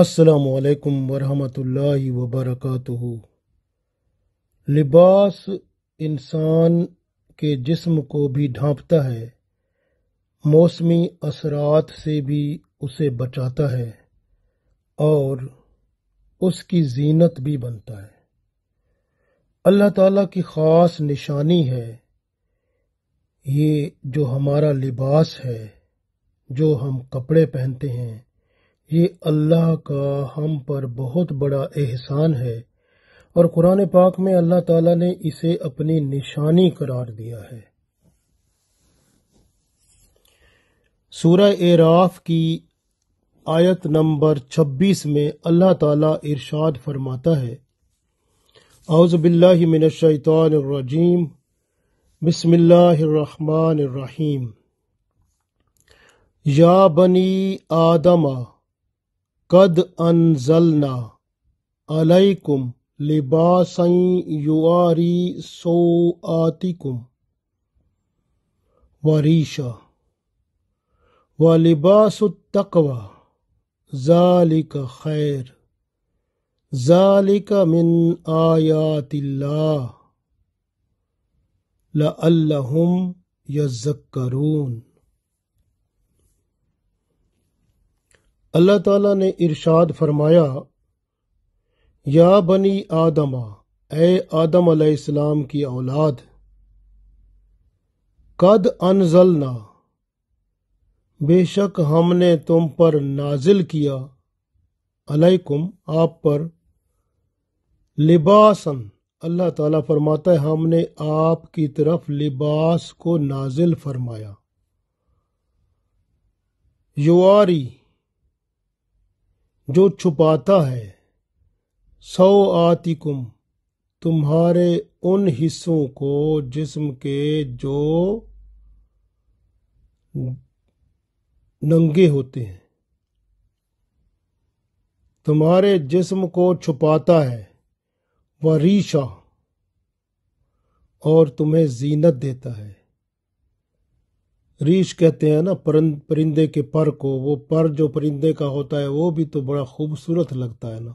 असलकम वरहमतुल्लि वबरकत लिबास इंसान के जिस्म को भी ढांपता है मौसमी असरात से भी उसे बचाता है और उसकी जीनत भी बनता है अल्लाह ताला की ख़ास निशानी है ये जो हमारा लिबास है जो हम कपड़े पहनते हैं ये अल्लाह का हम पर बहुत बड़ा एहसान है और कुरान पाक में अल्लाह ताला ने इसे अपनी निशानी करार दिया है सूरह एराफ की आयत नंबर 26 में अल्लाह ताला इरशाद फरमाता है बिस्मिल्लाहमान रहीम या बनी आदमा कद अनजलना अलैकुम लिबासई युआरी सो आतिकुम वरीशा व लिबासुतवा ज़ालिक खैर ज़ालिक मिन आयातिल्ला लअल्लहुम यज़क्करून अल्लाह ताला ने इरशाद फरमाया या बनी आदमा ए आदम अलैहिस्सलाम की औलाद कद अनजलना बेशक हमने तुम पर नाजिल किया अलैकुम आप पर लिबासन अल्लाह ताला फरमाता है हमने आपकी तरफ लिबास को नाजिल फरमाया युआरी जो छुपाता है सौ आतिकुम तुम्हारे उन हिस्सों को जिस्म के जो नंगे होते हैं तुम्हारे जिस्म को छुपाता है वह रीशा और तुम्हें जीनत देता है रीछ कहते हैं ना परिंदे के पर को वो पर जो परिंदे का होता है वो भी तो बड़ा खूबसूरत लगता है ना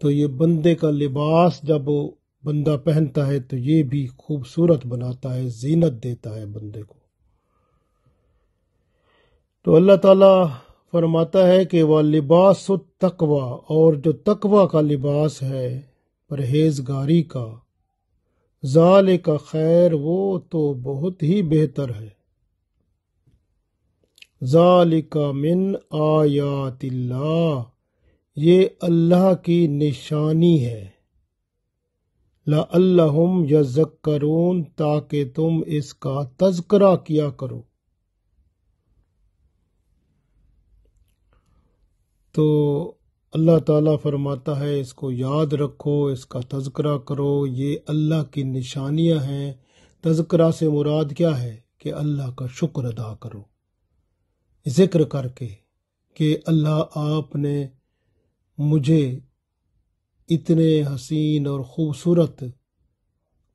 तो ये बंदे का लिबास जब वो बंदा पहनता है तो ये भी खूबसूरत बनाता है जीनत देता है बंदे को तो अल्लाह ताला फरमाता है कि वह लिबास तकवा और जो तकवा का लिबास है परहेजगारी का जाले का खैर वो तो बहुत ही बेहतर है ज़ालिका मिन आयातिल्ला ये अल्लाह की निशानी है अल्लाहुम यजक्करून ताकि तुम इसका तस्करा किया करो तो अल्लाह ताला फरमाता है इसको याद रखो इसका तस्करा करो ये अल्लाह की निशानियां हैं तस्करा से मुराद क्या है कि अल्लाह का शुक्र अदा करो ज़िक्र करके कि अल्लाह आपने मुझे इतने हसीन और ख़ूबसूरत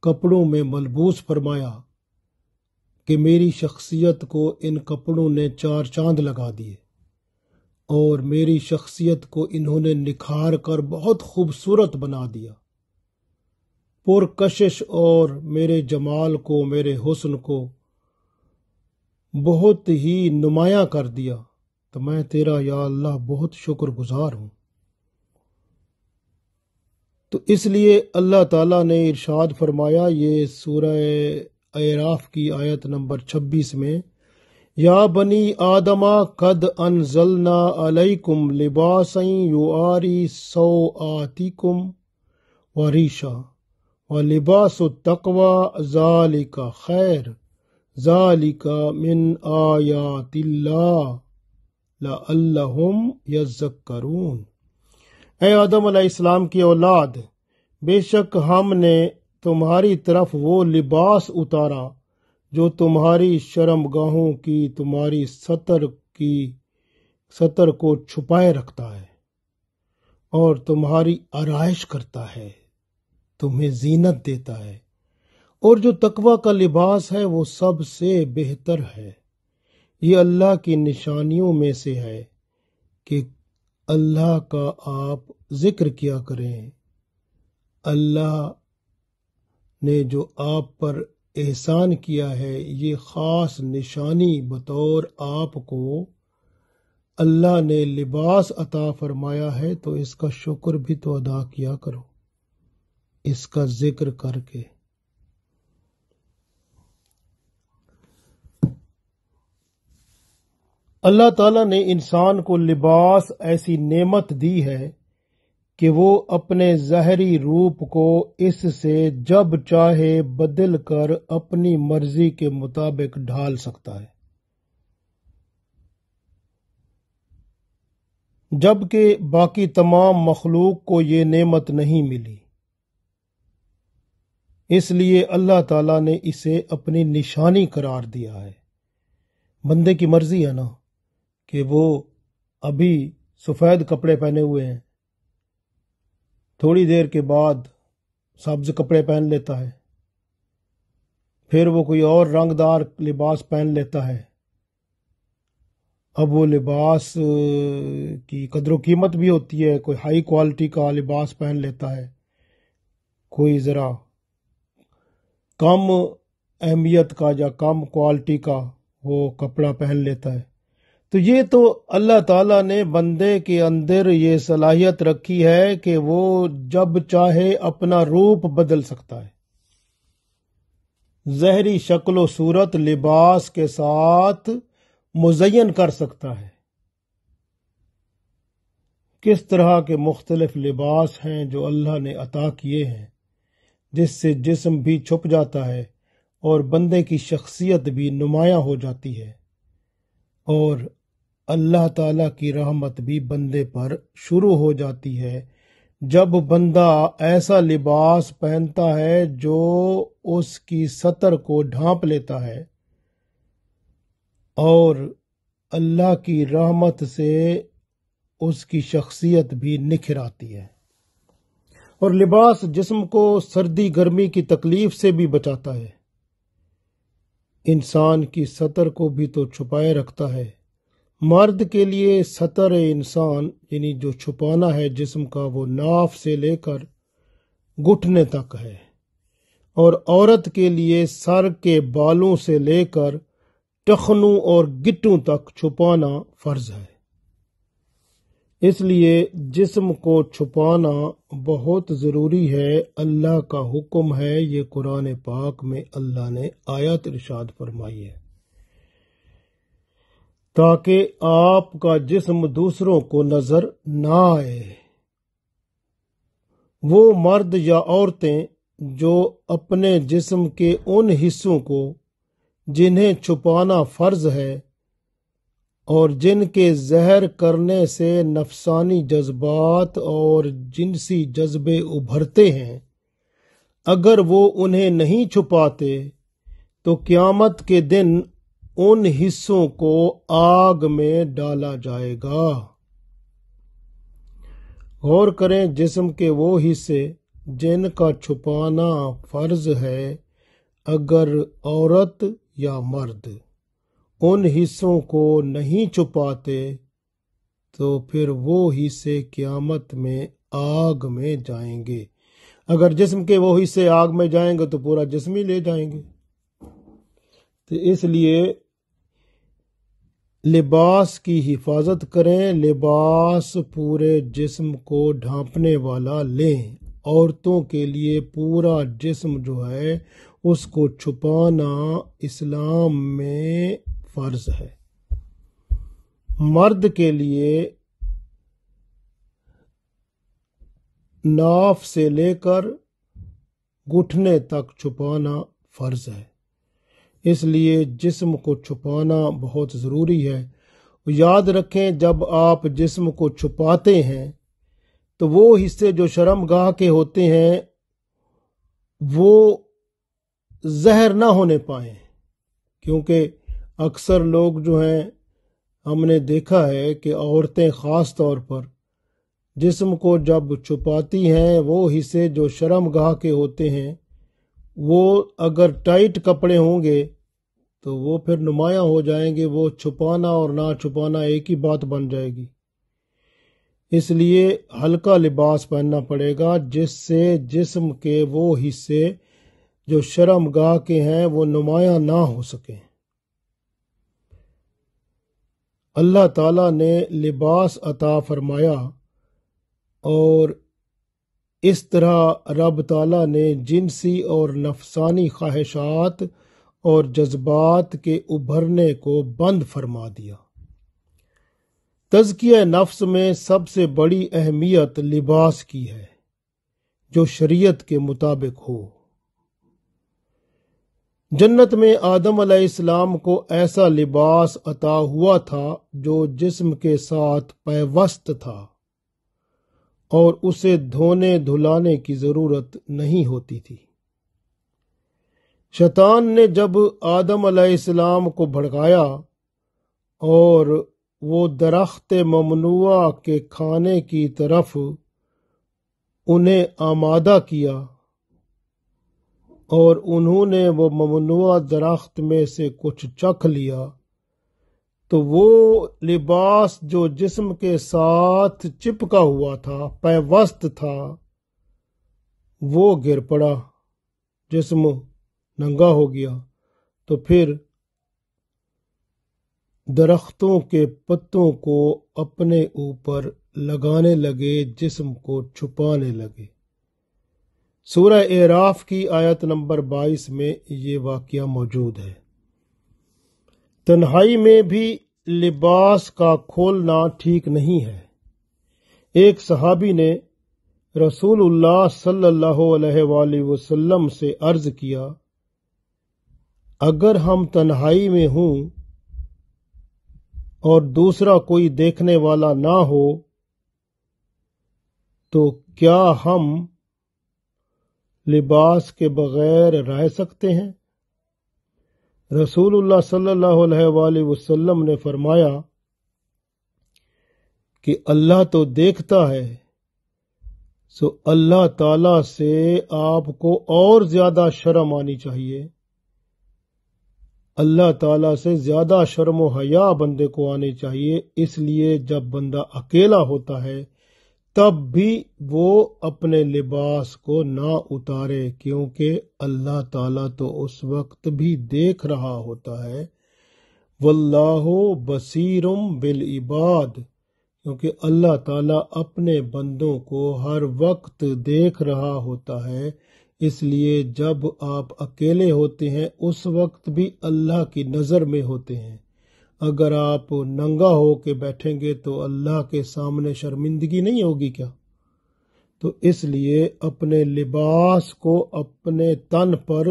कपड़ों में मलबूस फरमाया कि मेरी शख्सियत को इन कपड़ों ने चार चांद लगा दिए और मेरी शख्सियत को इन्होंने निखार कर बहुत खूबसूरत बना दिया पुरकशिश और मेरे जमाल को मेरे हुसन को बहुत ही नुमाया कर दिया तो मैं तेरा या अल्लाह बहुत शुक्र गुज़ार हूं तो इसलिए अल्लाह ताला ने इरशाद फरमाया ये सूरह अराफ की आयत नंबर छब्बीस में या बनी आदमा कद अनजलना अलैकुम लिबास युआरी सो आतिकुम वरीशा व लिबास तकवा जालिका खैर जालिका मिन आयातिल्लाहुम यजक्करून ए आदम अलैहिस्सलाम की औलाद बेशक हमने तुम्हारी तरफ वो लिबास उतारा जो तुम्हारी शर्मगाहों की तुम्हारी सतर की सतर को छुपाए रखता है और तुम्हारी आरइश करता है तुम्हें जीनत देता है और जो तकवा का लिबास है वो सबसे बेहतर है ये अल्लाह की निशानियों में से है कि अल्लाह का आप जिक्र किया करें अल्लाह ने जो आप पर एहसान किया है ये ख़ास निशानी बतौर आपको अल्लाह ने लिबास अता फरमाया है तो इसका शुक्र भी तो अदा किया करो इसका जिक्र करके अल्लाह ताला ने इंसान को लिबास ऐसी नेमत दी है कि वो अपने जहरी रूप को इससे जब चाहे बदल कर अपनी मर्जी के मुताबिक ढाल सकता है जबकि बाकी तमाम मखलूक को ये नेमत नहीं मिली इसलिए अल्लाह ताला ने इसे अपनी निशानी करार दिया है बंदे की मर्जी है ना कि वो अभी सफ़ेद कपड़े पहने हुए हैं थोड़ी देर के बाद सब्ज कपड़े पहन लेता है फिर वो कोई और रंगदार लिबास पहन लेता है अब वो लिबास की कदर कीमत भी होती है कोई हाई क्वालिटी का लिबास पहन लेता है कोई ज़रा कम अहमियत का या कम क्वालिटी का वो कपड़ा पहन लेता है तो ये तो अल्लाह ताला ने बंदे के अंदर ये सलाहियत रखी है कि वो जब चाहे अपना रूप बदल सकता है जहरी शक्ल सूरत लिबास के साथ मुजयन कर सकता है किस तरह के मुख्तलिफ लिबास हैं जो अल्लाह ने अता किए हैं जिससे जिस्म भी छुप जाता है और बंदे की शख्सियत भी नुमाया हो जाती है और अल्लाह ताला की रहमत भी बंदे पर शुरू हो जाती है जब बंदा ऐसा लिबास पहनता है जो उसकी सतर को ढांप लेता है और अल्लाह की रहमत से उसकी शख्सियत भी निखर आती है और लिबास जिस्म को सर्दी गर्मी की तकलीफ से भी बचाता है इंसान की सतर को भी तो छुपाए रखता है मर्द के लिए सतर इंसान यानी जो छुपाना है जिस्म का वो नाफ से लेकर घुटने तक है और औरत के लिए सर के बालों से लेकर टखनों और गिट्टों तक छुपाना फर्ज है इसलिए जिस्म को छुपाना बहुत ज़रूरी है अल्लाह का हुक्म है ये कुरान पाक में अल्लाह ने आयत इरशाद फरमाई है ताकि आपका जिस्म दूसरों को नजर ना आए वो मर्द या औरतें जो अपने जिस्म के उन हिस्सों को जिन्हें छुपाना फर्ज है और जिनके जहर करने से नफसानी जज्बात और जिनसी जज्बे उभरते हैं अगर वो उन्हें नहीं छुपाते तो क़्यामत के दिन उन हिस्सों को आग में डाला जाएगा गौर करें जिस्म के वो हिस्से जिनका छुपाना फर्ज है अगर औरत या मर्द उन हिस्सों को नहीं छुपाते तो फिर वो हिस्से क़यामत में आग में जाएंगे अगर जिस्म के वो हिस्से आग में जाएंगे तो पूरा जिस्म ही ले जाएंगे तो इसलिए लिबास की हिफाजत करें लिबास पूरे जिस्म को ढांपने वाला लें औरतों के लिए पूरा जिस्म जो है उसको छुपाना इस्लाम में फ़र्ज है मर्द के लिए नाफ से लेकर घुटने तक छुपाना फ़र्ज है इसलिए जिस्म को छुपाना बहुत ज़रूरी है याद रखें जब आप जिस्म को छुपाते हैं तो वो हिस्से जो शर्मगाह के होते हैं वो जहर ना होने पाए क्योंकि अक्सर लोग जो हैं हमने देखा है कि औरतें ख़ास तौर पर जिस्म को जब छुपाती हैं वो हिस्से जो शर्मगाह के होते हैं वो अगर टाइट कपड़े होंगे तो वो फिर नुमाया हो जाएंगे वो छुपाना और ना छुपाना एक ही बात बन जाएगी इसलिए हल्का लिबास पहनना पड़ेगा जिससे जिस्म के वो हिस्से जो शर्म गाह के हैं वो नुमाया ना हो सकें अल्लाह ताला ने लिबास अता फरमाया और इस तरह रब ताला ने जिनसी और नफसानी ख्वाहिशात और जज्बात के उभरने को बंद फरमा दिया तजकिया नफ्स में सबसे बड़ी अहमियत लिबास की है जो शरीयत के मुताबिक हो जन्नत में आदम अलैहिस्सलाम को ऐसा लिबास अता हुआ था जो जिस्म के साथ पैवस्त था और उसे धोने धुलाने की ज़रूरत नहीं होती थी शैतान ने जब आदम अलैहिस्सलाम को भड़काया और वो दरख्त ममनुआ के खाने की तरफ उन्हें आमादा किया और उन्होंने वो ममनुआ दरख्त में से कुछ चख लिया तो वो लिबास जो जिस्म के साथ चिपका हुआ था पैवस्त था वो गिर पड़ा जिस्म नंगा हो गया तो फिर दरख्तों के पत्तों को अपने ऊपर लगाने लगे जिस्म को छुपाने लगे सूरह एराफ की आयत नंबर बाईस में ये वाक्य मौजूद है तन्हाई में भी लिबास का खोलना ठीक नहीं है एक सहाबी ने रसूलुल्लाह सल्लल्लाहु अलैहि वसल्लम से अर्ज किया अगर हम तन्हाई में हों और दूसरा कोई देखने वाला ना हो तो क्या हम लिबास के बगैर रह सकते हैं रसूलुल्लाह सल्लल्लाहु अलैहि वसल्लम ने फरमाया कि अल्लाह तो देखता है सो अल्लाह ताला से आपको और ज्यादा शर्म आनी चाहिए अल्लाह ताला से ज्यादा शर्म हया बंदे को आनी चाहिए इसलिए जब बंदा अकेला होता है तब भी वो अपने लिबास को ना उतारे क्योंकि अल्लाह ताला तो उस वक्त भी देख रहा होता है वल्लाहो बसीरुम बिल इबाद क्योंकि अल्लाह ताला अपने बंदों को हर वक्त देख रहा होता है इसलिए जब आप अकेले होते हैं उस वक्त भी अल्लाह की नज़र में होते हैं अगर आप नंगा हो के बैठेंगे तो अल्लाह के सामने शर्मिंदगी नहीं होगी क्या तो इसलिए अपने लिबास को अपने तन पर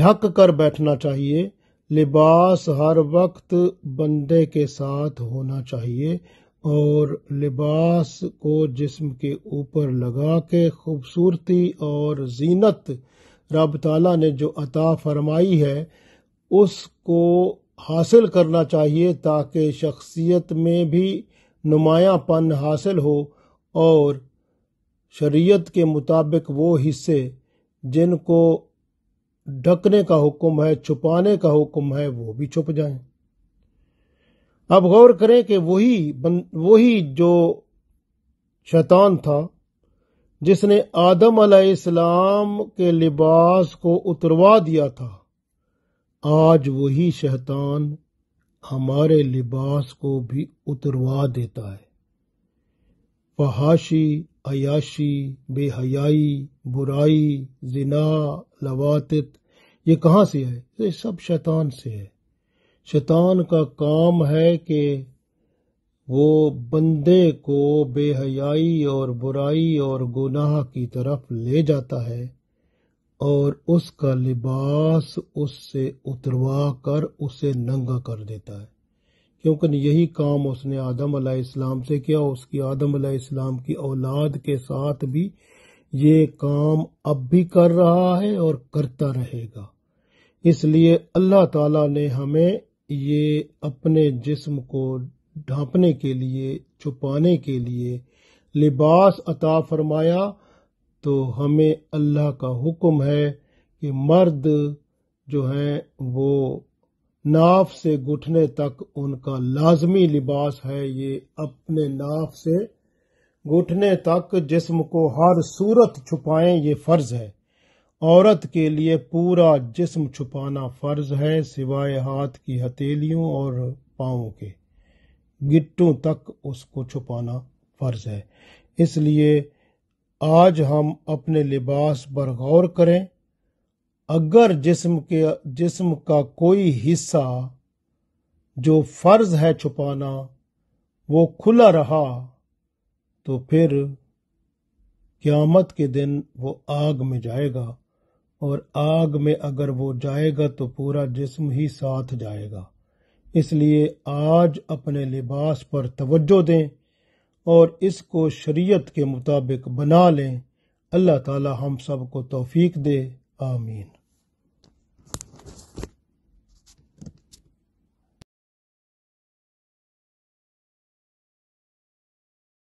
ढक कर बैठना चाहिए लिबास हर वक्त बंदे के साथ होना चाहिए और लिबास को जिस्म के ऊपर लगा के खूबसूरती और जीनत रब ताला ने जो अता फरमाई है उसको हासिल करना चाहिए ताकि शख्सियत में भी नुमायापन हासिल हो और शरीयत के मुताबिक वो हिस्से जिनको ढकने का हुक्म है छुपाने का हुक्म है वो भी छुप जाए अब गौर करें कि वही वही जो शैतान था जिसने आदम अलैहिस्सलाम के लिबास को उतरवा दिया था आज वही शैतान हमारे लिबास को भी उतरवा देता है फहाशी अयाशी बेहयाई बुराई जिना लवातित ये कहाँ से है ये सब शैतान से है शैतान का काम है कि वो बंदे को बेहयाई और बुराई और गुनाह की तरफ ले जाता है और उसका लिबास उससे उतरवा कर उसे नंगा कर देता है क्योंकि यही काम उसने आदम अलैहिस्सलाम से किया उसकी आदम अलैहिस्सलाम की औलाद के साथ भी ये काम अब भी कर रहा है और करता रहेगा इसलिए अल्लाह ताला ने हमें ये अपने जिस्म को ढांपने के लिए छुपाने के लिए लिबास अता फरमाया तो हमें अल्लाह का हुक्म है कि मर्द जो है वो नाफ से घुटने तक उनका लाजमी लिबास है ये अपने नाफ से घुटने तक जिस्म को हर सूरत छुपाएं ये फर्ज है औरत के लिए पूरा जिस्म छुपाना फर्ज है सिवाय हाथ की हथेलियों और पाओ के गिट्टों तक उसको छुपाना फर्ज है इसलिए आज हम अपने लिबास पर गौर करें अगर जिस्म के जिस्म का कोई हिस्सा जो फर्ज है छुपाना वो खुला रहा तो फिर क्यामत के दिन वो आग में जाएगा और आग में अगर वो जाएगा तो पूरा जिस्म ही साथ जाएगा इसलिए आज अपने लिबास पर तवज्जो दें और इसको शरीयत के मुताबिक बना लें अल्लाह ताला हम सब को तौफीक दे आमीन